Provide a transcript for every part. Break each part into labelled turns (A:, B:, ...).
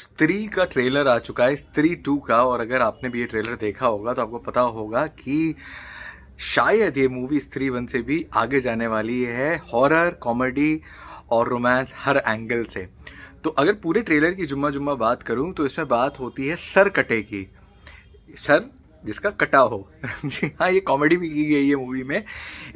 A: स्त्री का ट्रेलर आ चुका है स्त्री टू का और अगर आपने भी ये ट्रेलर देखा होगा तो आपको पता होगा कि शायद ये मूवी स्त्री वन से भी आगे जाने वाली है हॉरर कॉमेडी और रोमांस हर एंगल से तो अगर पूरे ट्रेलर की जुम्मा जुम्मा बात करूं तो इसमें बात होती है सर कटे की सर जिसका कटा हो जी हाँ ये कॉमेडी भी की गई है मूवी में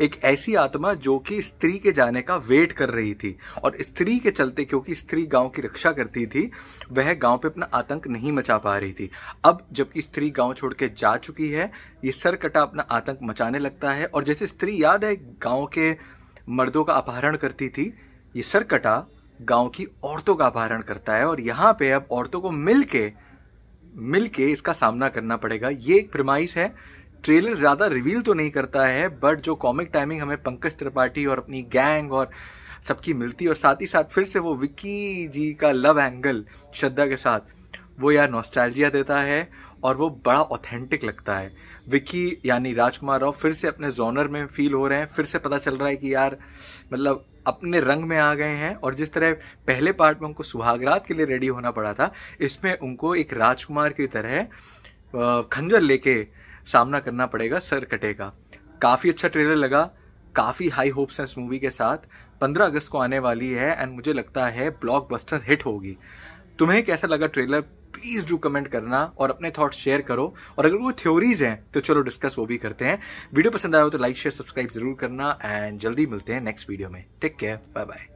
A: एक ऐसी आत्मा जो कि स्त्री के जाने का वेट कर रही थी और स्त्री के चलते क्योंकि स्त्री गांव की रक्षा करती थी वह गांव पे अपना आतंक नहीं मचा पा रही थी अब जबकि स्त्री गांव छोड़ के जा चुकी है ये सर कटा अपना आतंक मचाने लगता है और जैसे स्त्री याद है गाँव के मर्दों का अपहरण करती थी ये सर कटा गाँव की औरतों का अपहरण करता है और यहाँ पर अब औरतों को मिल के मिल के इसका सामना करना पड़ेगा ये एक प्रमाइस है ट्रेलर ज़्यादा रिवील तो नहीं करता है बट जो कॉमिक टाइमिंग हमें पंकज त्रिपाठी और अपनी गैंग और सबकी मिलती और साथ ही साथ फिर से वो विक्की जी का लव एंगल श्रद्धा के साथ वो यार नॉस्टैल्जिया देता है और वो बड़ा ऑथेंटिक लगता है विक्की यानी राजकुमार राव फिर से अपने जोनर में फील हो रहे हैं फिर से पता चल रहा है कि यार मतलब अपने रंग में आ गए हैं और जिस तरह पहले पार्ट में उनको सुहागरात के लिए रेडी होना पड़ा था इसमें उनको एक राजकुमार की तरह खंजर लेके सामना करना पड़ेगा सर कटेगा काफ़ी अच्छा ट्रेलर लगा काफ़ी हाई होप्स हैं इस मूवी के साथ 15 अगस्त को आने वाली है एंड मुझे लगता है ब्लॉकबस्टर हिट होगी तुम्हें कैसा लगा ट्रेलर प्लीज डू कमेंट करना और अपने थॉट्स शेयर करो और अगर कोई थ्योरीज हैं तो चलो डिस्कस वो भी करते हैं वीडियो पसंद आया हो तो लाइक शेयर सब्सक्राइब जरूर करना एंड जल्दी मिलते हैं नेक्स्ट वीडियो में टेक केयर बाय बाय